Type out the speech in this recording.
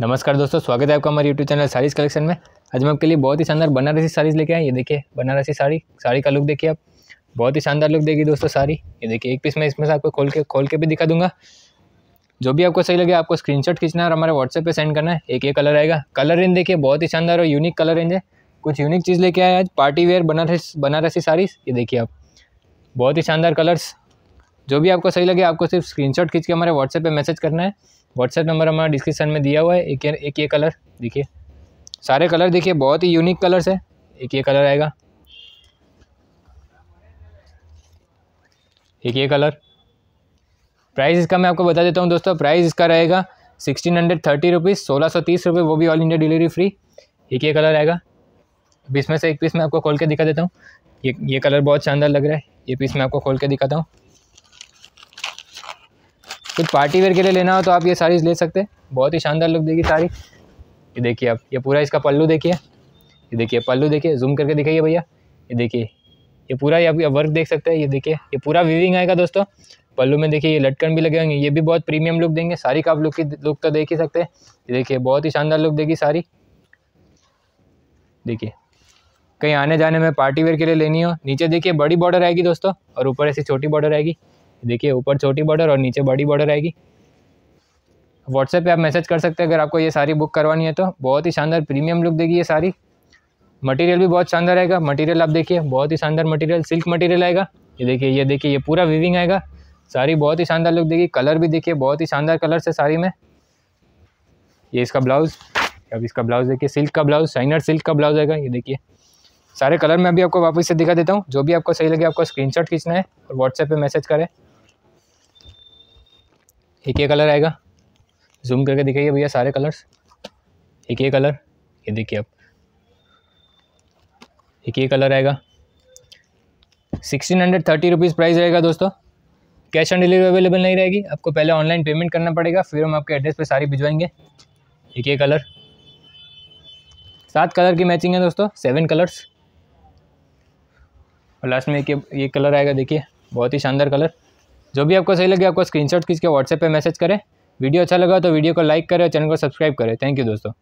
नमस्कार दोस्तों स्वागत है आपका हमारे यूट्यूब चैनल साड़ीज़ कलेक्शन में आज मैं आपके लिए बहुत ही शानदार बनारसी साड़ीज़ लेके आए ये देखिए बनारसी साड़ी साड़ी का लुक देखिए आप बहुत ही शानदार लुक देगी दोस्तों साड़ी ये देखिए एक पीस मैं इसमें से आपको खोल के खोल के भी दिखा दूंगा जो भी आपको सही लगे आपको स्क्रीन खींचना है और हमारे व्हाट्सएप पर सेंड करना है एक ये कलर आएगा कलर रेंज देखिए बहुत ही शानदार और यूनिक कलर रेंज है कुछ यूनिक चीज़ लेके आए आज पार्टी वेयर बनारस बनारसी साड़ीज़ ये देखिए आप बहुत ही शानदार कलर्स जो भी आपको सही लगे आपको सिर्फ स्क्रीनशॉट खींच के हमारे व्हाट्सएप पे मैसेज करना है व्हाट्सएप नंबर हमारा डिस्क्रिप्शन में दिया हुआ है एक एक ये कलर देखिए सारे कलर देखिए बहुत ही यूनिक कलर्स है एक ये कलर आएगा एक ये कलर प्राइस इसका मैं आपको बता देता हूँ दोस्तों प्राइस इसका रहेगा सिक्सटीन हंड्रेड थर्टी रुपीज़ सोलह सौ तीस रुपये वो भी ऑल इंडिया डिलीवरी फ्री एक ये कलर आएगा अब इसमें से एक पीस मैं आपको खोल के दिखा देता हूँ ये ये कलर बहुत शानदार लग रहा है ये पीस मैं आपको खोल के दिखाता हूँ कुछ पार्टी वेयर के लिए लेना हो तो आप ये साड़ीज़ ले सकते हैं बहुत ही शानदार लुक देगी साड़ी ये देखिए आप ये पूरा इसका पल्लू देखिए ये देखिए पल्लू देखिए जूम करके दिखाइए भैया ये देखिए ये पूरा ये आप वर्क देख सकते हैं ये देखिए ये पूरा वीविंग आएगा दोस्तों पल्लू में देखिए ये लटकन भी लगे होंगे ये भी बहुत प्रीमियम लुक देंगे सारी का आप लुक की लुक तो देख ही सकते हैं ये देखिए बहुत ही शानदार लुक देगी सारी देखिए कहीं आने जाने में पार्टी वेयर के लिए लेनी हो नीचे देखिए बड़ी बॉर्डर आएगी दोस्तों और ऊपर ऐसी छोटी बॉर्डर आएगी देखिए ऊपर छोटी बॉर्डर और नीचे बड़ी बॉर्डर आएगी व्हाट्सएप पे आप मैसेज कर सकते हैं अगर आपको ये सारी बुक करवानी है तो बहुत ही शानदार प्रीमियम लुक देगी ये सारी मटेरियल भी बहुत शानदार आएगा मटेरियल आप देखिए बहुत ही शानदार मटेरियल सिल्क मटेरियल आएगा ये देखिए ये देखिए ये पूरा वीविंग आएगा सारी बहुत ही शानदार लुक देगी कलर भी देखिए बहुत ही शानदार कलर से साड़ी में ये इसका ब्लाउज़ अब इसका ब्लाउज़ देखिए सिल्क का ब्लाउज़ शाइनर सिल्क का ब्लाउज़ आएगा ये देखिए सारे कलर मैं अभी आपको वापस से दिखा देता हूँ जो भी आपको सही लगे आपको स्क्रीनशॉट खींचना है और व्हाट्सएप पे मैसेज करें एक ये कलर आएगा जूम करके दिखाइए भैया सारे कलर्स एक ये कलर ये देखिए आप एक ये कलर आएगा sixteen hundred thirty rupees price रहेगा दोस्तों कैश ऑन डिलीवरी अवेलेबल नहीं रहेगी आपको पहले ऑनलाइन पेमेंट करना पड़ेगा फिर हम आपके एड्रेस पे सारी भिजवाएंगे एक ये कलर सात कलर की मैचिंग है दोस्तों सेवन कलर्स और लास्ट में एक ये कलर आएगा देखिए बहुत ही शानदार कलर जो भी आपको सही लगे आपको स्क्रीनशॉट खींच के व्हाट्सएप पे मैसेज करें वीडियो अच्छा लगा तो वीडियो को लाइक करें और चैनल को सब्सक्राइब करें थैंक यू दोस्तों